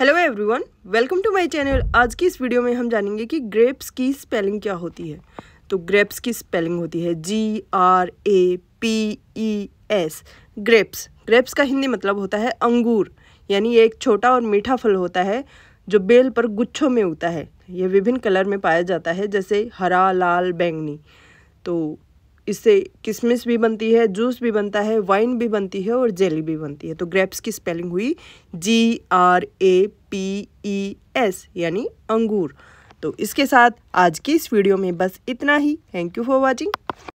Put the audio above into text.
hello everyone welcome to my channel आज की इस वीडियो में हम जानेंगे कि ग्रेप्स की स्पेलिंग क्या होती है तो ग्रेप्स की स्पेलिंग होती है G R A P E S grapes grapes का हिंदी मतलब होता है अंगूर यानी ये एक छोटा और मीठा फल होता है जो बेल पर गुच्छों में उगता है यह विभिन्न कलर में पाया जाता है जैसे हरा लाल बैंगनी तो इससे किसमिस भी बनती है जूस भी बनता है वाइन भी बनती है और जेली भी बनती है तो ग्रेप्स की स्पेलिंग हुई G R A P E S यानी अंगूर तो इसके साथ आज की इस वीडियो में बस इतना ही थैंक यू फॉर वॉचिंग